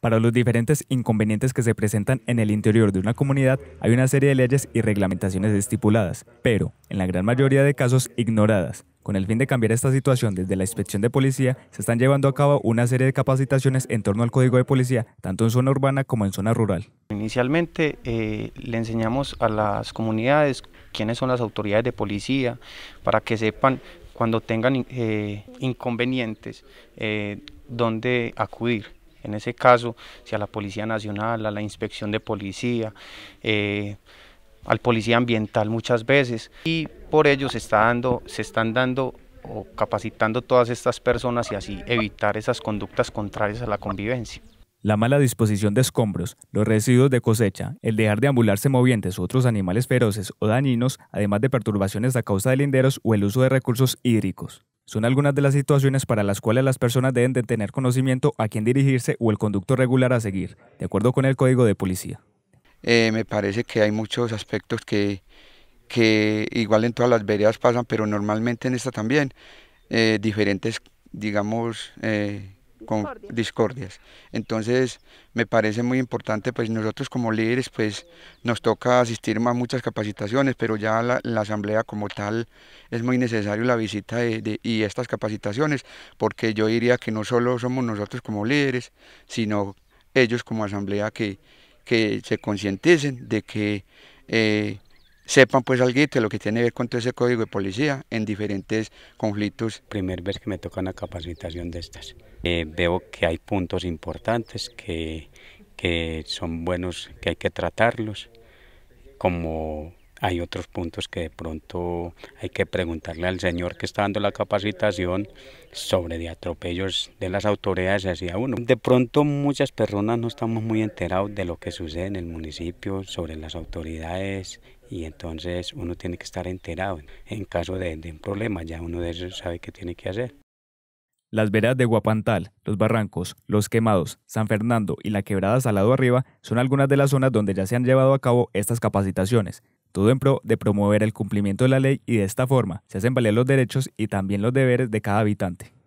Para los diferentes inconvenientes que se presentan en el interior de una comunidad, hay una serie de leyes y reglamentaciones estipuladas, pero, en la gran mayoría de casos, ignoradas. Con el fin de cambiar esta situación desde la inspección de policía, se están llevando a cabo una serie de capacitaciones en torno al código de policía, tanto en zona urbana como en zona rural. Inicialmente eh, le enseñamos a las comunidades quiénes son las autoridades de policía, para que sepan cuando tengan eh, inconvenientes, eh, dónde acudir en ese caso, si a la Policía Nacional, a la Inspección de Policía, eh, al Policía Ambiental muchas veces. Y por ello se, está dando, se están dando o capacitando todas estas personas y así evitar esas conductas contrarias a la convivencia. La mala disposición de escombros, los residuos de cosecha, el dejar de ambularse movientes u otros animales feroces o dañinos, además de perturbaciones a causa de linderos o el uso de recursos hídricos. Son algunas de las situaciones para las cuales las personas deben de tener conocimiento a quién dirigirse o el conducto regular a seguir, de acuerdo con el código de policía. Eh, me parece que hay muchos aspectos que, que igual en todas las veredas pasan, pero normalmente en esta también, eh, diferentes, digamos, eh, con discordias. Entonces, me parece muy importante, pues nosotros como líderes, pues nos toca asistir a muchas capacitaciones, pero ya la, asamblea como tal es muy necesario la visita y estas capacitaciones, porque yo diría que no solo somos nosotros como líderes, sino ellos como asamblea que, se concienticen de que... Eh, sepan pues algo de lo que tiene que ver con todo ese código de policía en diferentes conflictos. Primer vez que me toca una capacitación de estas. Eh, veo que hay puntos importantes que, que son buenos, que hay que tratarlos, como hay otros puntos que de pronto hay que preguntarle al señor que está dando la capacitación sobre de atropellos de las autoridades hacia uno. De pronto muchas personas no estamos muy enterados de lo que sucede en el municipio, sobre las autoridades y entonces uno tiene que estar enterado. En caso de, un problema ya uno de ellos sabe qué tiene que hacer. Las veras de Guapantal, Los Barrancos, Los Quemados, San Fernando y la Quebrada Salado Arriba son algunas de las zonas donde ya se han llevado a cabo estas capacitaciones, todo en pro de promover el cumplimiento de la ley y de esta forma se hacen valer los derechos y también los deberes de cada habitante.